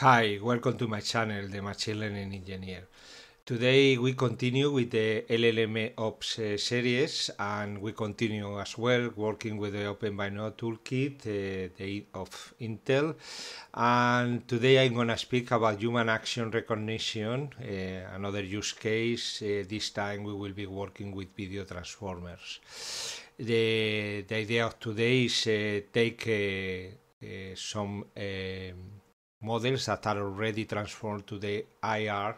Hi, welcome to my channel, the Machine Learning Engineer. Today we continue with the LLM Ops uh, series and we continue as well working with the Open by Toolkit uh, the, of Intel. And today I'm going to speak about human action recognition, uh, another use case. this time we will be working with video transformers. The, the idea of today is take some models that are already transformed to the IR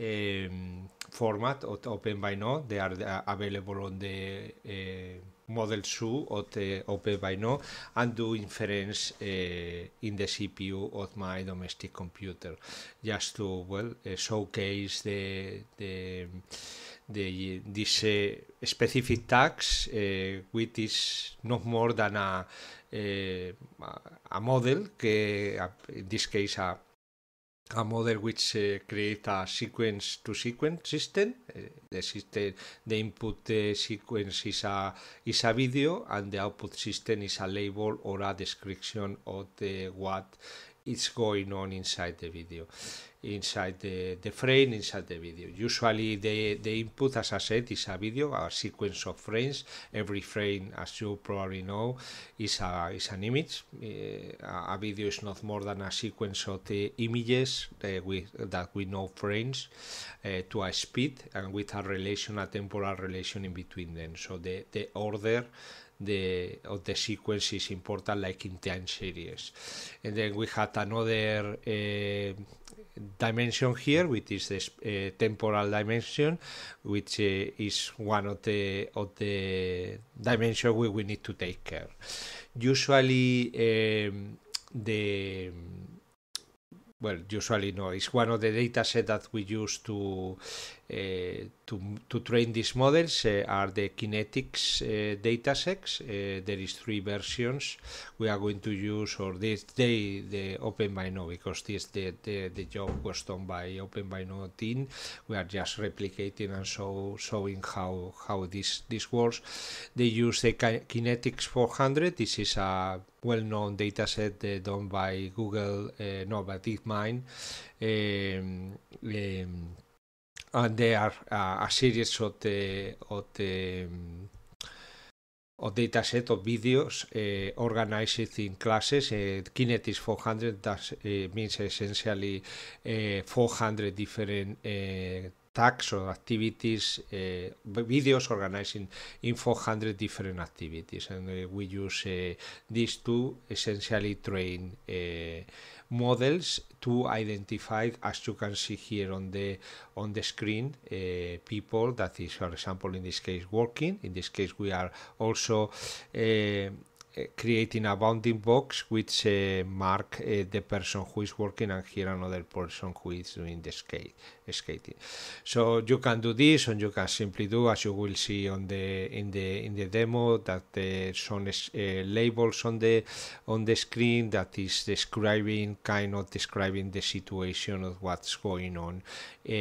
um, format of Open Now. They are uh, available on the uh, model 2 of the uh, Open Now and do inference uh, in the CPU of my domestic computer, just to well uh, showcase the the the this specific tags, which is not more than a eh, a model que in this case a, model which eh, creates a sequence to sequence system eh, the system the input eh, sequence is a is a video and the output system is a label or a description of the what It's going on inside the video, inside the, the frame, inside the video. Usually the, the input, as I said, is a video, a sequence of frames. Every frame, as you probably know, is, a, is an image. Uh, a video is not more than a sequence of the images uh, with, that we know frames uh, to a speed and with a relation, a temporal relation in between them. So the, the order the of the sequence is important, like in time series. And then we had another uh, dimension here, which is the uh, temporal dimension, which eh, is one of the of the dimension we, we need to take care. Usually, um, the well usually no it's one of the data set that we use to Eh, to, to train these models eh, are the kinetics eh, datasets. there is three versions we are going to use, or this day the Open by because this the, the, the job was done by Open by team. We are just replicating and so showing how how this this works. They use the Kinetics 400. This is a well-known dataset uh, done by Google, uh, no, but DeepMind. Um, um, and uh, they are uh, a series of the of the mm, of data set of videos uh, organized in classes. Uh, Kinetics 400 uh, means essentially uh, 400 different uh, tasks or activities, videos organized in, in 400 different activities. And we use these two essentially train models to identify, as you can see here on the on the screen, uh, people that is, for example, in this case, working. In this case, we are also uh, creating a bounding box which uh, mark uh, the person who is working and here another person who is doing the skate skating so you can do this and you can simply do as you will see on the in the in the demo that uh, some labels on the on the screen that is describing kind of describing the situation of what's going on uh,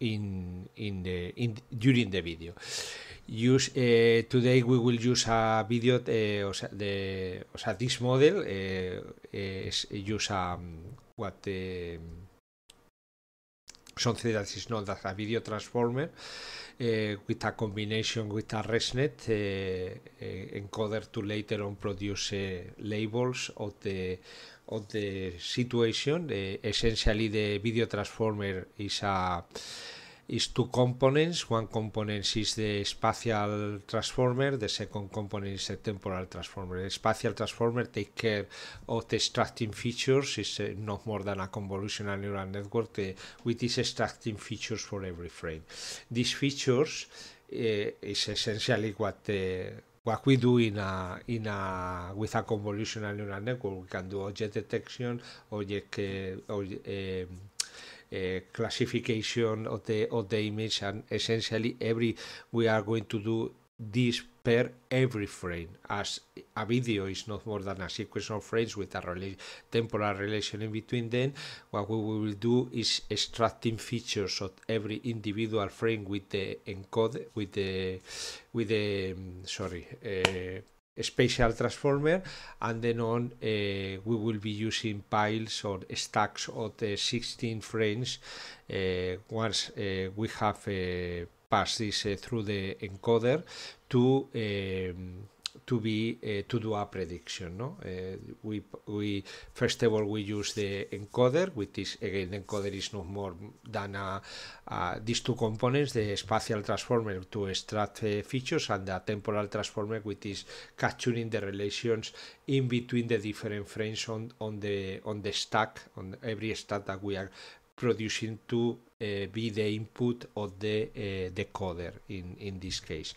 in in the in during the video use uh, today we will use a video uh, eh, o sea, the o sea this model uh, eh, is use um, what the something that is known as a video transformer with a combination with a ResNet encoder to later on produce labels of the of the situation. essentially, the video transformer is a is two components. One component is the spatial transformer, the second component is the temporal transformer. The spatial transformer takes care of the extracting features, it's uh, not more than a convolutional neural network with its extracting features for every frame. These features uh, is essentially what the what we do in a in a with a convolutional neural network, we can do object detection, object uh, object, um, uh, classification of the of the image and essentially every we are going to do this per every frame as a video is not more than a sequence of frames with a rela temporal relation in between them what we will do is extracting features of every individual frame with the encode with the with the sorry uh, spatial transformer and then on uh, we will be using piles or stacks of the 16 frames uh, once uh, we have uh, passed this uh, through the encoder to um, to be eh, to do a prediction. No, eh, we we first of all we use the encoder, which is again encoder is no more than a, a these two components: the spatial transformer to extract eh, features and the temporal transformer, which is capturing the relations in between the different frames on on the on the stack on every stack that we are producing to Eh, be the input of the eh, decoder in, in this case.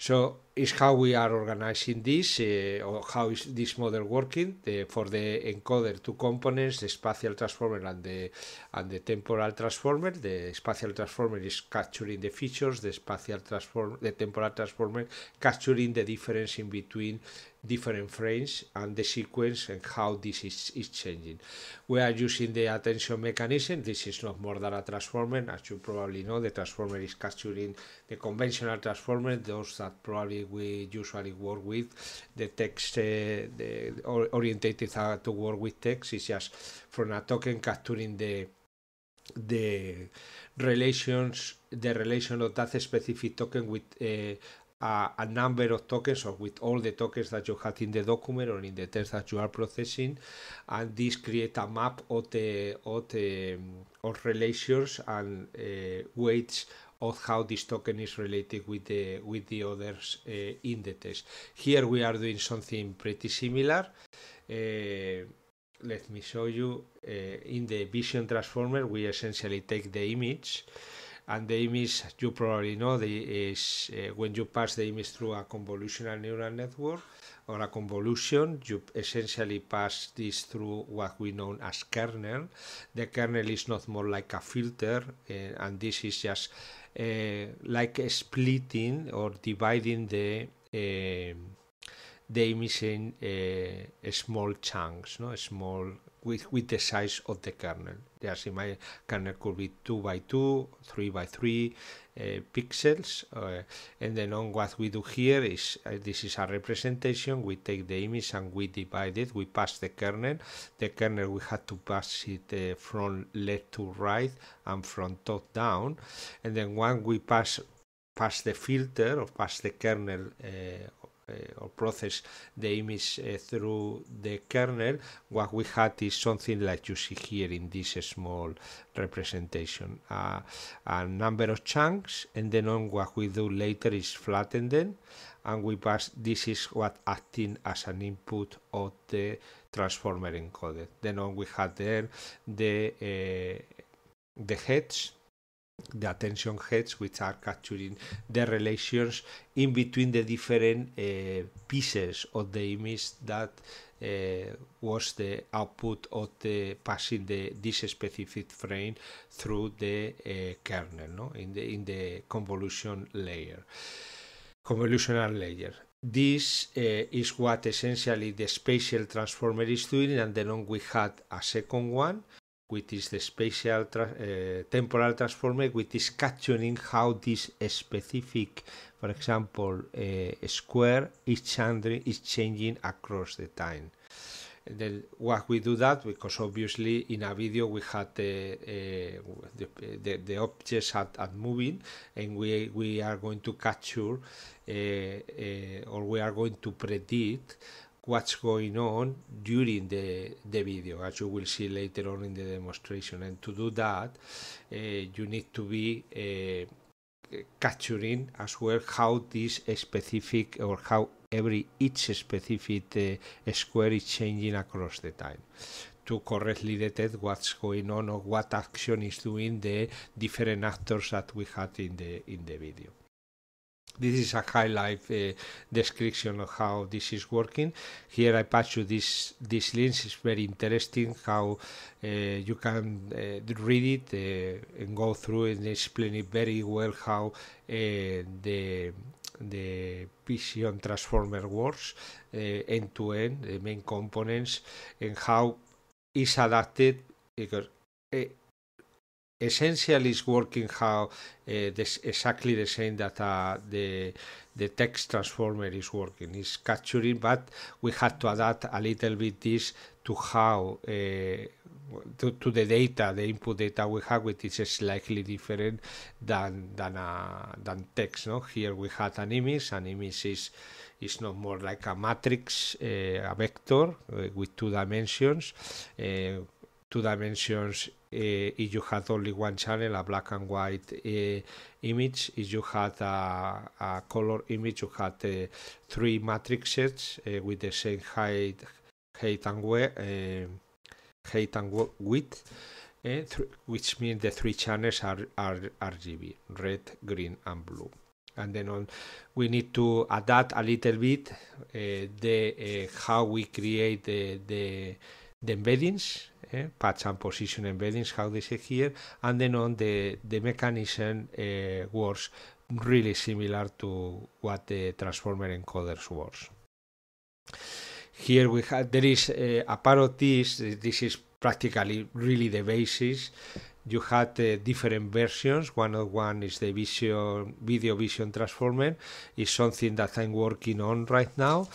So it's how we are organizing this, uh, or how is this model working the, for the encoder two components, the spatial transformer and the and the temporal transformer. The spatial transformer is capturing the features, the spatial transform, the temporal transformer capturing the difference in between different frames and the sequence and how this is, is changing. We are using the attention mechanism. This is not more than a transformer, as you probably know, the transformer is capturing the conventional transformer, those that probably we usually work with. The text uh, the or, orientated uh, to work with text is just from a token capturing the the relations the relation of that specific token with uh, a, a, number of tokens or with all the tokens that you had in the document or in the test that you are processing and this create a map of the of the of relations and uh, weights of how this token is related with the with the others uh, eh, indices here we are doing something pretty similar uh, let me show you in the vision transformer we essentially take the image and the image you probably know the, is uh, when you pass the image through a convolutional neural network or a convolution you essentially pass this through what we know as kernel the kernel is not more like a filter uh, and this is just uh, like splitting or dividing the the image in small chunks no small with, with the size of the kernel. The imagine kernel could be 2 by 2, 3 by 3 uh, pixels. Uh, and then on what we do here is uh, this is a representation. We take the image and we divide it. We pass the kernel. The kernel we had to pass it uh, from left to right and from top down. And then once we pass pass the filter or pass the kernel uh, Eh, or process the image eh, through the kernel, what we had is something like you see here in this small representation. Uh, a number of chunks, and then on what we do later is flatten them, and we pass this is what acting as an input of the transformer encoder. Then on we had there the eh, the heads the attention heads, which are capturing the relations in between the different uh, pieces of the image that uh, was the output of the passing the this specific frame through the uh, kernel no? in the in the convolution layer, convolutional layer. This uh, is what essentially the spatial transformer is doing, and then we had a second one which is the spatial tra uh, temporal transformer, which is capturing how this specific, for example, uh, square is, changing, is changing across the time. And then what we do that because obviously in a video we had the uh, the, the, the, objects at, at moving and we we are going to capture or we are going to predict what's going on during the, the video, as you will see later on in the demonstration. And to do that, uh, you need to be uh, capturing as well how this specific or how every each specific uh, square is changing across the time to correctly detect what's going on or what action is doing the different actors that we had in the in the video this is a high life uh, description of how this is working. Here I pass you this this link. It's very interesting how uh, you can uh, read it uh, and go through and explain it very well how uh, the the Vision Transformer works end to end, the main components, and how is adapted because uh, essentially is working how uh, this exactly the same that uh, the the text transformer is working is capturing but we had to adapt a little bit this to how uh, to, to, the data the input data we have which is slightly different than than uh, than text no here we had an image an image is is not more like a matrix eh, a vector with two dimensions two dimensions eh, if you had only one channel, a black and white eh, image. If you had a, a, color image, you had eh, three matrices with the same height, height and height and width, which means the three channels are, are RGB, red, green, and blue. And then on, we need to adapt a little bit uh, the uh, how we create the, the, the embeddings eh, patch and position embeddings, how they say here, and then on the, the mechanism uh, works really similar to what the transformer encoders works. Here we have, there is uh, a part of this, this is practically really the basis. You had uh, different versions. One of one is the vision, video vision transformer, is something that I'm working on right now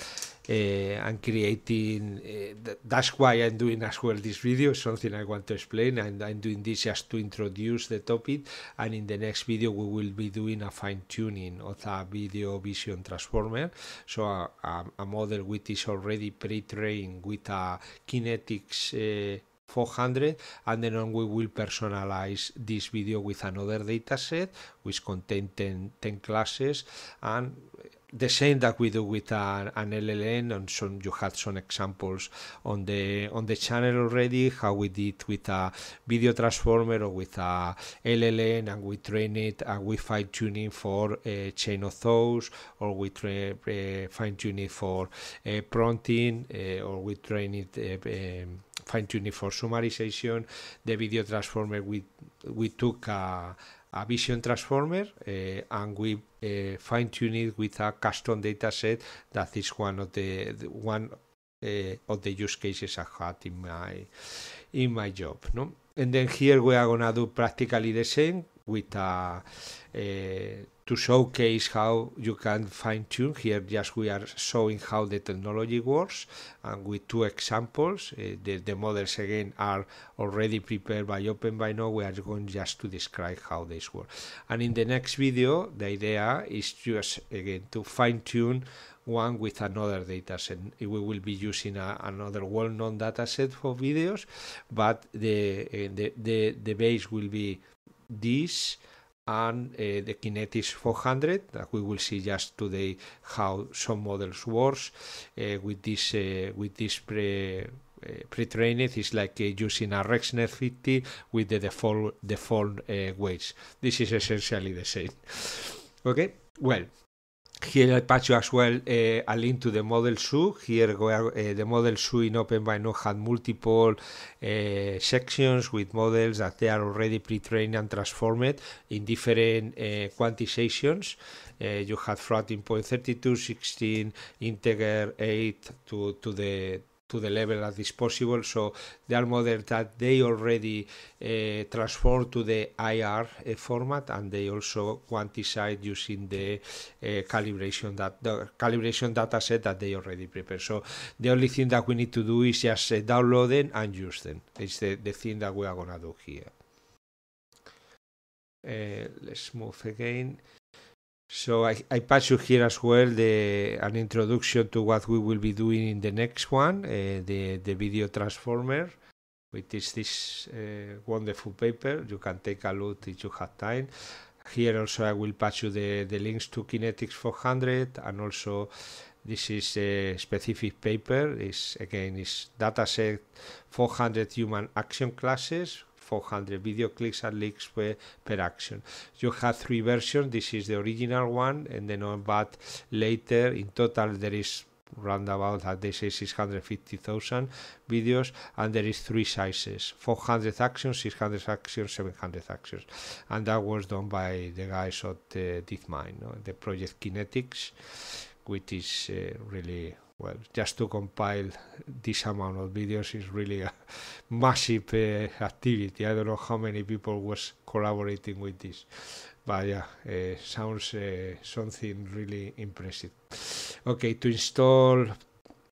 and eh, creating. Eh, that's why I'm doing as well this video, something I want to explain, and I'm doing this just to introduce the topic. And in the next video, we will be doing a fine tuning of a video vision transformer, so a, uh, a, um, a model which is already pre-trained with a kinetics. Eh, 400 and then we will personalize this video with another dataset which contain 10, 10 classes and the same that we do with an, an LLN, and some you had some examples on the on the channel already. How we did with a video transformer or with a LLN, and we train it and we fine tuning for a uh, chain of thoughts, or we train uh, fine tuning for a uh, prompting, uh, or we train it. Uh, um, fine tuning for summarization the video transformer we we took a a vision transformer eh, and we eh, fine tune it with a custom data set that is one of the, the one eh, of the use cases I had in my in my job. No? And then here we are gonna do practically the same with a, a to showcase how you can fine tune. Here, just we are showing how the technology works, and with two examples, uh, the, the, models again are already prepared by Open by now. We are going just to describe how this works. And in the next video, the idea is just again to fine tune one with another dataset. We will be using a, another well-known dataset for videos, but the, eh, the the the base will be this and eh, the Kinetics 400 that we will see just today how some models works eh, with this eh, with this pre pre-trained is like uh, using a RexNet 50 with the default default uh, weights. This is essentially the same. Okay, well, here I patch you as well eh, a link to the model shoe. Here where eh, the model shoe in OpenVINO now had multiple eh, sections with models that they are already pre-trained and transformed in different quantizations. you had floating point 32, 16, integer 8 to, to the to the level as is possible. So there are models that they already uh, eh, transfer to the IR uh, eh, format, and they also quantified using the uh, calibration that the calibration data set that they already prepare. So the only thing that we need to do is just uh, download them and use them. It's the, the thing that we are gonna do here. let's move again. So I, I pass you here as well the an introduction to what we will be doing in the next one, uh, the the video transformer, which is this uh, wonderful paper. You can take a look if you have time. Here also I will pass you the, the links to Kinetics 400 and also this is a specific paper. Is again is dataset 400 human action classes 400 video clicks and leaks per, per action. You have three versions. This is the original one, and then on but later in total there is about that uh, they say 650,000 videos and there is three sizes 400 actions 600 actions 700 actions and that was done by the guys at uh, DeepMind no? the project kinetics which is uh, really well, just to compile this amount of videos is really a massive uh, activity. I don't know how many people was collaborating with this, but yeah, uh, sounds uh, something really impressive. Okay, to install,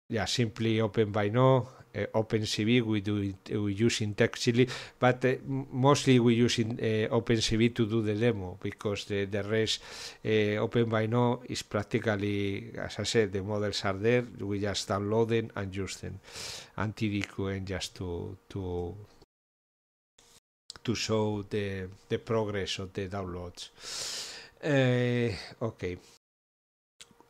yeah, simply open by now uh, OpenCV, we do it eh, we using TechChili, but uh, mostly we using uh, OpenCV to do the demo because the, the rest uh, open by now is practically, as I said, the models are there. We just download them and use them, and TDQ and just to to to show the the progress of the downloads. Uh, okay,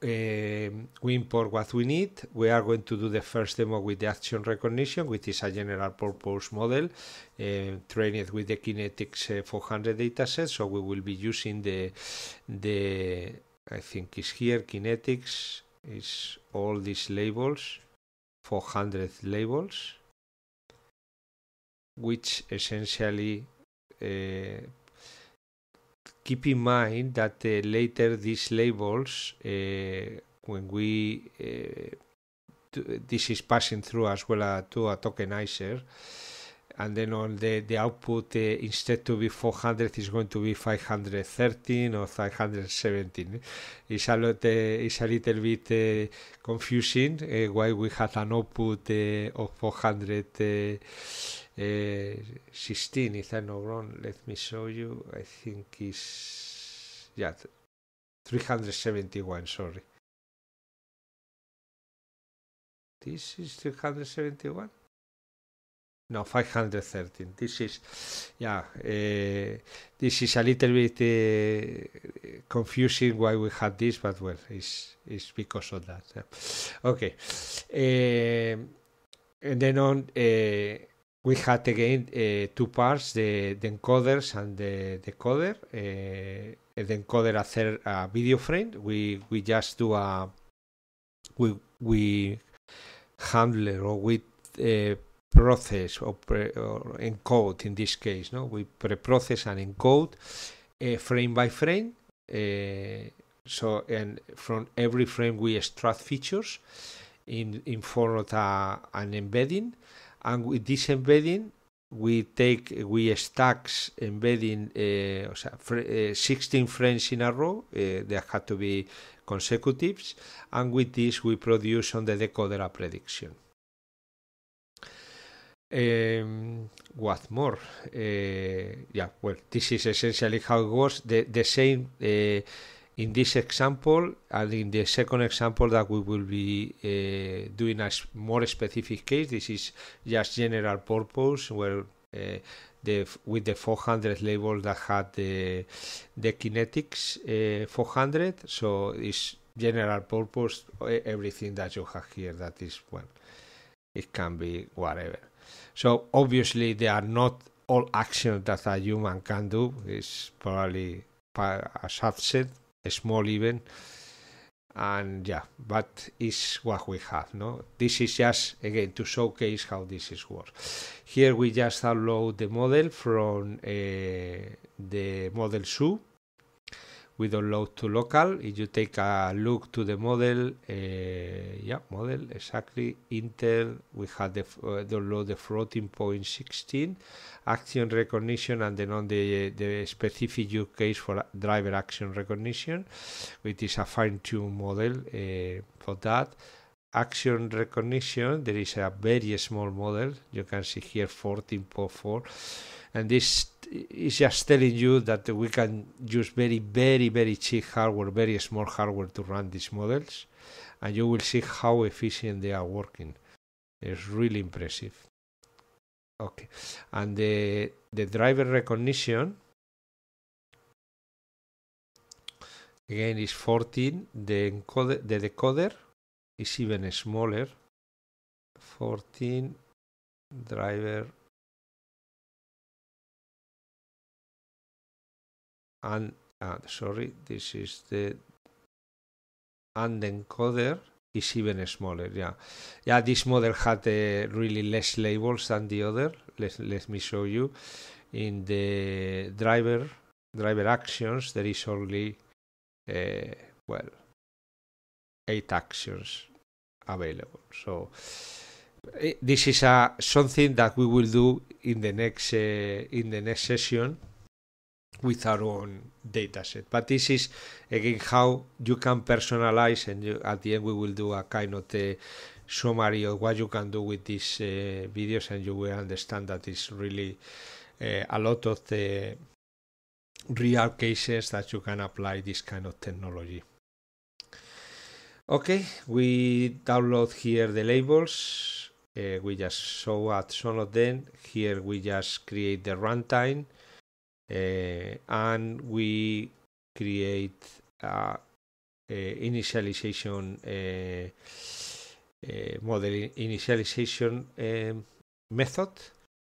um, we import what we need. We are going to do the first demo with the action recognition, which is a general purpose model um, trained with the Kinetics uh, 400 dataset. So we will be using the, the I think is here, Kinetics is all these labels, 400 labels, which essentially uh, keep in mind that uh, later these labels, uh, when we uh, this is passing through as well to a tokenizer, and then on the, the output uh, instead to be 400 is going to be 513 or 517 it's a lot uh, it's a little bit uh, confusing uh, why we had an output uh, of 416 uh, uh, if i'm not wrong let me show you i think it's yeah 371 sorry this is 371 no 513 this is yeah uh, this is a little bit uh, confusing why we had this but well it's it's because of that okay uh, and then on we had again two parts the, the encoders and the decoder the encoder hacer a video frame we we just do a we we handler or we process or, pre, or encode in this case. No, we pre-process and encode uh, frame by frame. Uh, so and from every frame we extract features in in form of a, uh, an embedding, and with this embedding we take we stacks embedding uh, fr uh, 16 frames in a row uh, have had to be consecutives and with this we produce on the decoder a prediction what more? Eh, yeah, well, this is essentially how it was. The, the same eh, in this example, and in the second example that we will be eh, doing a more specific case. This is just general purpose where. the, with the 400 label that had the, the kinetics 400 so it's general purpose everything that you have here that is well it can be whatever so obviously they are not all actions that a human can do. It's probably a subset, a small even. And yeah, but it's what we have, no? This is just again to showcase how this is works. Here we just download the model from uh, the model zoo we download to local. If you take a look to the model, uh, yeah, model exactly Intel. We had the uh, download the floating point 16 action recognition and then on the the specific use case for driver action recognition, which is a fine-tuned model uh, for that action recognition, there is a very small model. You can see here 14.4, and this is just telling you that we can use very, very, very cheap hardware, very small hardware to run these models, and you will see how efficient they are working. It's really impressive. Okay, and the the driver recognition again is 14. The encoder, the decoder is even smaller 14 driver and uh, sorry this is the and encoder is even smaller yeah yeah this model had uh, really less labels than the other let, let me show you in the driver driver actions there is only uh, well eight actions available. So eh, this is a something that we will do in the next uh, in the next session with our own data set. But this is again how you can personalize, and you, at the end we will do a kind of a summary of what you can do with these uh, videos, and you will understand that it's really uh, a lot of the real cases that you can apply this kind of technology. Okay, we download here the labels. Uh, we just show at some of them. Here we just create the runtime uh, and we create uh, uh initialization uh, uh, model initialization um, method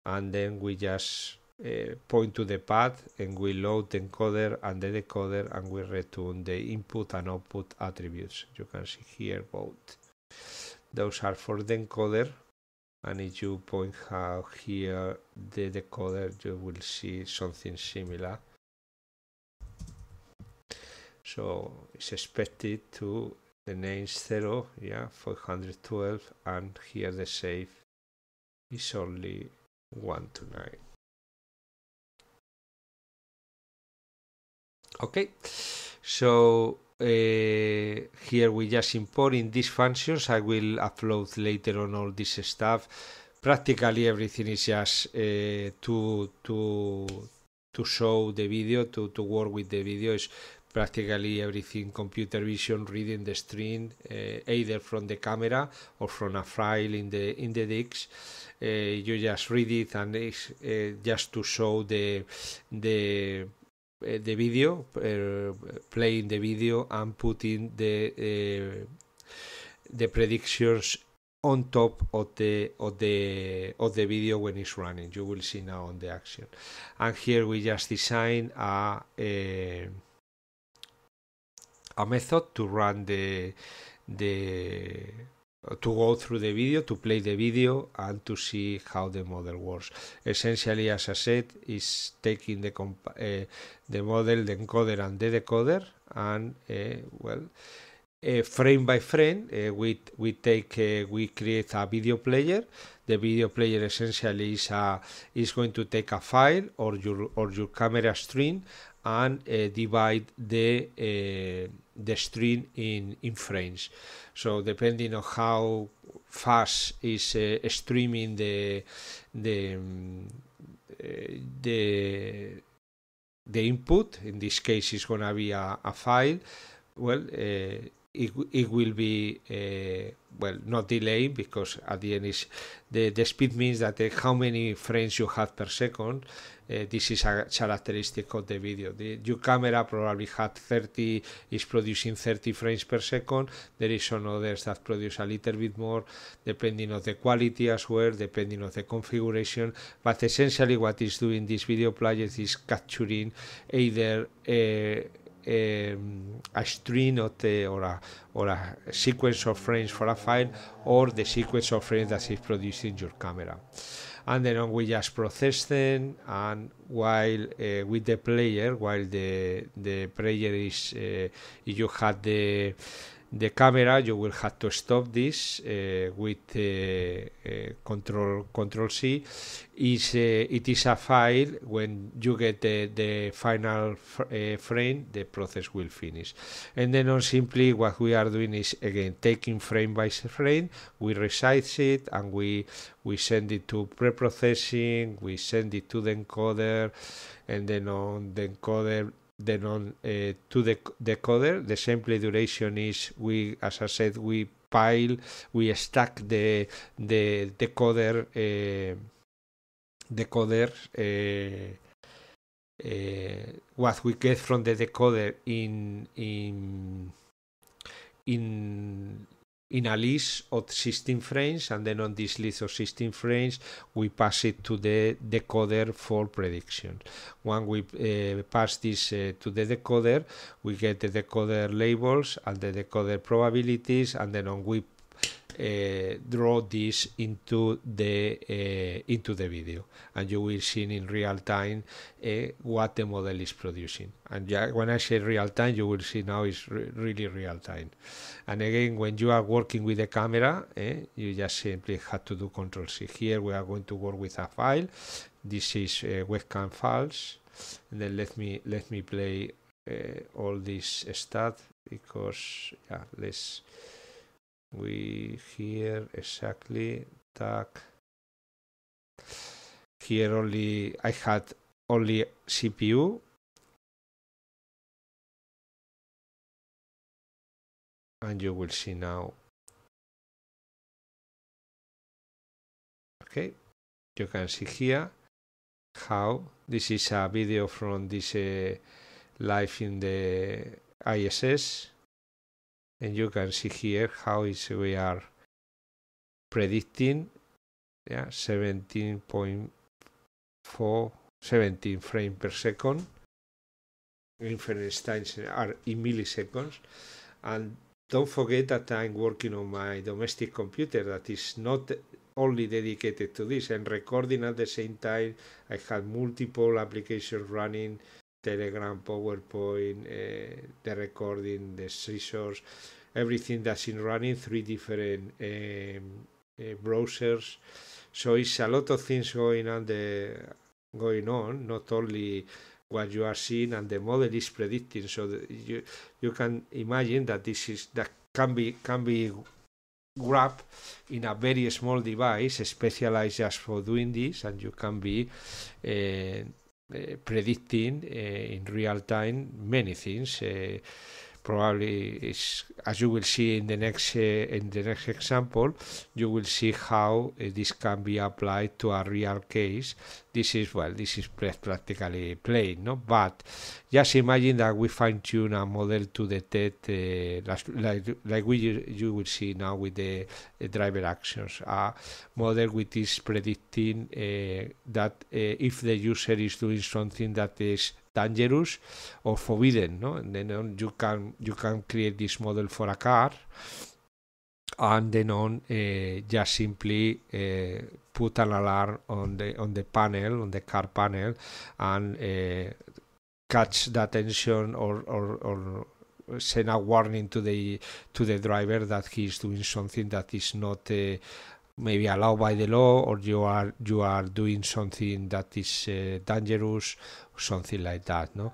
and then we just uh, point to the path and we load the encoder and the decoder and we return the input and output attributes. You can see here both. Those are for the encoder and if you point how here the decoder you will see something similar. So it's expected to the name 0, yeah, 412 and here the save is only 1 to 9. Okay, so uh, here we just import in these functions. I will upload later on all this stuff. Practically everything is just uh, to to to show the video, to to work with the video is practically everything computer vision reading the string uh, either from the camera or from a file in the in the disk uh, you just read it and it's uh, just to show the the Eh, de video, eh, playing the video and putting the eh, the predictions on top of the of the of the video when it's running. You will see now on the action. And here we just design a a, a method to run the the to go through the video, to play the video, and to see how the model works. Essentially, as I said, is taking the uh, the model, the encoder, and the decoder, and uh, well, uh, frame by frame, we we take we create a video player. The video player essentially is a, is going to take a file or your or your camera stream and divide the the string in, in frames. So depending on how fast is uh, streaming the the um, uh, the the input, in this case, is gonna be a, a file. Well, uh, it, it will be uh, well not delayed because at the end is the, the speed means that uh, how many frames you have per second uh, this is a characteristic of the video the, your camera probably had 30 is producing 30 frames per second there is some others that produce a little bit more depending on the quality as well depending on the configuration but essentially what is doing this video player is capturing either uh, um, a string of the, or a or a sequence of frames for a file or the sequence of frames that is produced in your camera and then we just process them and while uh, with the player while the the player is uh, you have the the camera, you will have to stop this uh, with uh, uh control control C. Is uh, it is a file when you get the, the final uh, frame, the process will finish. And then on simply what we are doing is again taking frame by frame, we resize it and we we send it to pre-processing, we send it to the encoder, and then on the encoder the non uh, to the decoder. The sample duration is we, as I said, we pile, we stack the the decoder uh, eh, decoder. Uh, eh, uh, what we get from the decoder in in in in a list of 16 frames and then on this list of 16 frames we pass it to the decoder for prediction. When we uh, pass this uh, to the decoder we get the decoder labels and the decoder probabilities and then on we uh, draw this into the uh, into the video and you will see in real time uh, what the model is producing and yeah, when I say real time you will see now it's re really real time and again when you are working with the camera eh, you just simply have to do control C here we are going to work with a file this is uh, webcam files and then let me let me play uh, all this stuff because yeah let's we here exactly tag here only I had only CPU and you will see now okay you can see here how this is a video from this uh, live in the ISS and you can see here how is we are predicting yeah 17.4 17 frame per second inference times are in milliseconds and don't forget that I'm working on my domestic computer that is not only dedicated to this and recording at the same time I had multiple applications running Telegram, PowerPoint, uh, the recording, the scissors, everything that's in running, three different um, uh, browsers. So it's a lot of things going on, the, going on, not only what you are seeing and the model is predicting. So you you can imagine that this is that can be can be grabbed in a very small device specialized just for doing this, and you can be. Uh, Eh, predicting eh, in real time many things eh, probably is, as you will see in the next uh, in the next example, you will see how uh, this can be applied to a real case. This is well, this is practically plain, no? But just imagine that we fine tune a model to detect uh, like like we you will see now with the driver actions, a model which is predicting that if the user is doing something that is dangerous or forbidden. No, and then on you can you can create this model for a car, and then on uh, just simply uh, put an alarm on the on the panel on the car panel, and uh, catch the attention or or, or send a warning to the to the driver that he is doing something that is not uh, maybe allowed by the law or you are you are doing something that is uh, dangerous or something like that no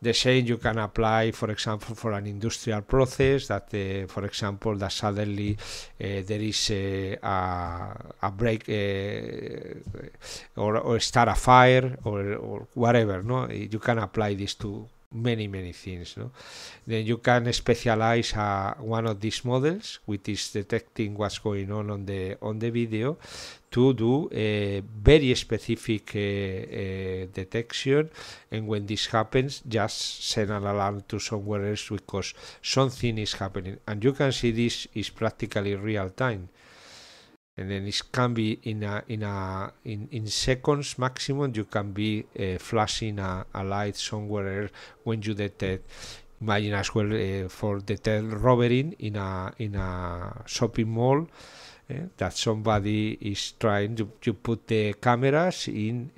the same you can apply for example for an industrial process that uh, for example that suddenly uh, there is uh, a, a, break uh, or, or, start a fire or, or whatever no you can apply this to many many things no? then you can specialize uh, one of these models which is detecting what's going on on the on the video to do a very specific uh, uh, detection and when this happens just send an alarm to somewhere else because something is happening and you can see this is practically real time and then it can be in a in a in, in seconds maximum you can be uh, flashing a, a, light somewhere when you detect imagine as well uh, for detect robbery in a in a shopping mall uh, that somebody is trying to, to put the cameras in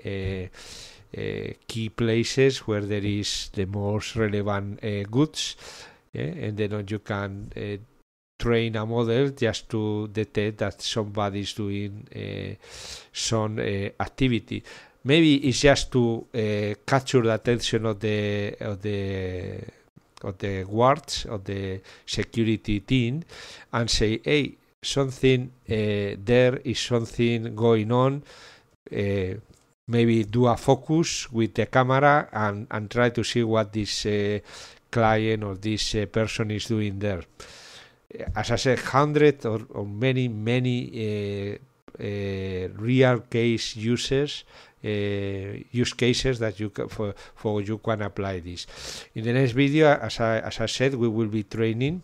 key places where there is the most relevant goods yeah? and then you can train a model just to detect that somebody is doing uh, some uh, activity. Maybe it's just to uh, capture the attention of the of the of the guards of the security team and say, hey, something uh, there is something going on maybe do a focus with the camera and, and try to see what this uh, client or this uh, person is doing there as I said, hundred or, or many, many uh, uh, real case users uh, use cases that you can, for, for you can apply this. In the next video, as I, as I said, we will be training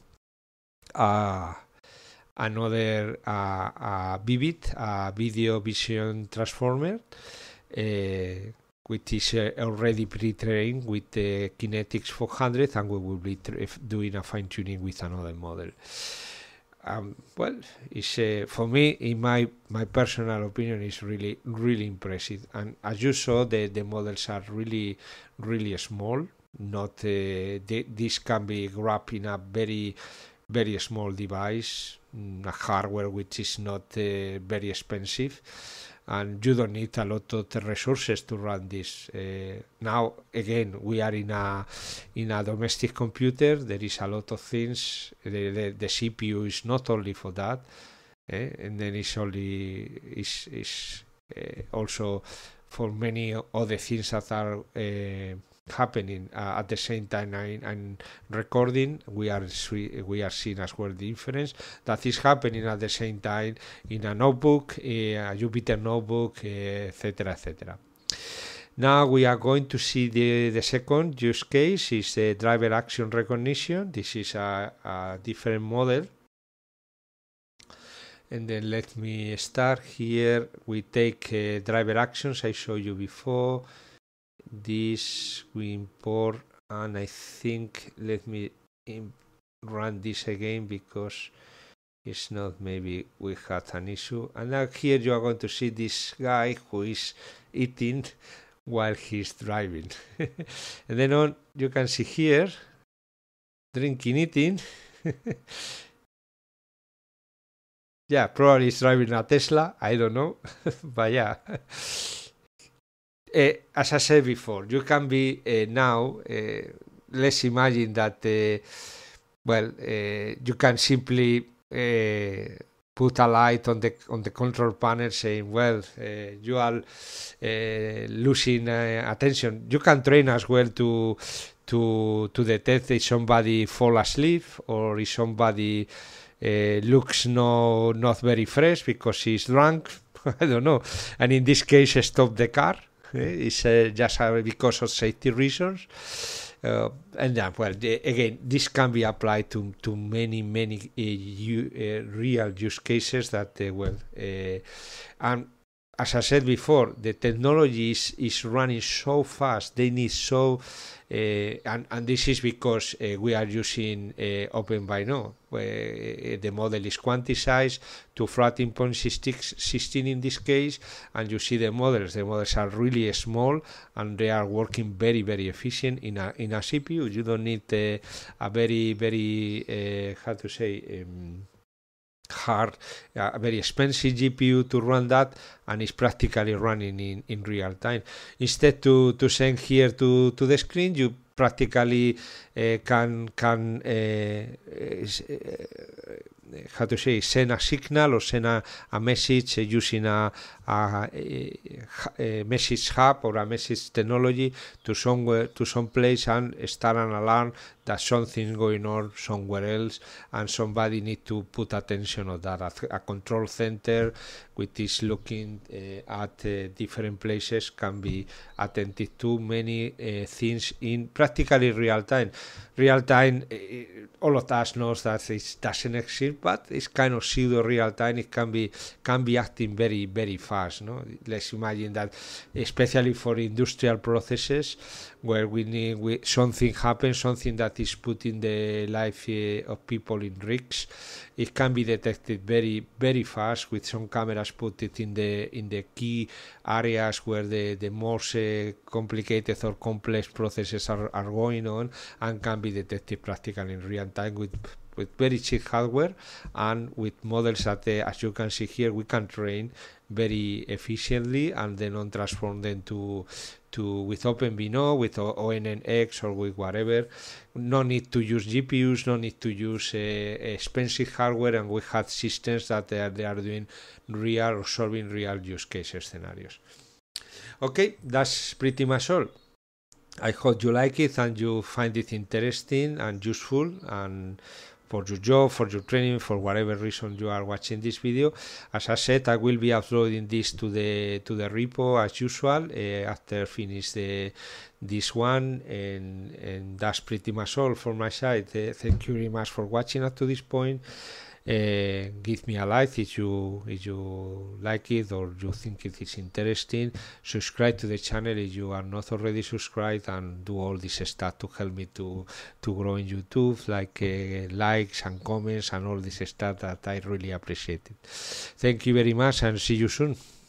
uh, another uh, uh, Vivid uh, video vision transformer. Uh, which is uh, already pre-trained with the Kinetics 400, and we will be doing a fine-tuning with another model. Um, well, it's uh, for me, in my my personal opinion, is really really impressive. And as you saw, the the models are really really small. Not uh, this can be wrapped in a very very small device, mm, a hardware which is not uh, very expensive and you don't need a lot of resources to run this. Uh, now again, we are in a in a domestic computer. There is a lot of things. The, the, the CPU is not only for that, eh? and then it's only is is uh, also for many other things that are uh, happening uh, at the same time and recording we are we are seeing as well the inference that is happening at the same time in a notebook eh, a Jupyter notebook etc eh, etc now we are going to see the, the second use case is the driver action recognition this is a, a different model and then let me start here we take uh, driver actions I showed you before this we import and I think let me run this again because it's not maybe we had an issue and now here you are going to see this guy who is eating while he's driving and then on you can see here drinking eating yeah probably is driving a tesla i don't know but yeah Eh, as I said before, you can be eh, now. Eh, let's imagine that, well, you can simply put a light on the on the control panel saying well uh, you are uh, losing uh, attention you can train as well to to to detect if somebody fall asleep or if somebody looks no not very fresh because he's drunk i don't know and in this case stop the car Eh? It's uh, just uh, because of safety reasons. Uh, and then, uh, well, the, again, this can be applied to, to many, many uh, u- uh, real use cases that, well, and as I said before, the technology is, is running so fast. They need so, uh, and, and this is because uh, we are using uh, Open by Now. the model is quantized to 16 in this case, and you see the models. The models are really small, and they are working very, very efficient in a in a CPU. You don't need a very, very how to say. Um, hard, uh, very expensive GPU to run that, and it's practically running in, in real time. Instead to, to send here to, to the screen, you practically uh, can can uh, uh, how to say send a signal or send a, a message uh, using a, a, a, message hub or a message technology to somewhere to some place and start an alarm that something's going on somewhere else and somebody need to put attention on that. A, a control center which is looking uh, at uh, different places can be attentive to many uh, things in practically real time. Real time, all of us knows that it doesn't exist, but it's kind of pseudo real time. It can be can be acting very very fast. No, let's imagine that, especially for industrial processes where we need we, something happens, something that is putting the life uh, of people in risks. It can be detected very very fast with some cameras put it in the in the key areas where the the most uh, complicated or complex processes are, are going on and can be detected practically in real time with with very cheap hardware and with models that, uh, as you can see here, we can train very efficiently and then on transform them to to with OpenVINO, with ONNX or with whatever. No need to use GPUs, no need to use uh, expensive hardware, and we have systems that they uh, are, they are doing real or solving real use case scenarios. Okay, that's pretty much all. I hope you like it and you find it interesting and useful and for your job, for your training, for whatever reason you are watching this video. As I said, I will be uploading this to the to the repo as usual uh, after finish the this one, and and that's pretty much all for my side. Uh, thank you very much for watching up to this point uh, give me a like if you if you like it or you think it is interesting subscribe to the channel if you are not already subscribed and do all this stuff to help me to to grow in youtube like uh, likes and comments and all this stuff that i really appreciate it thank you very much and see you soon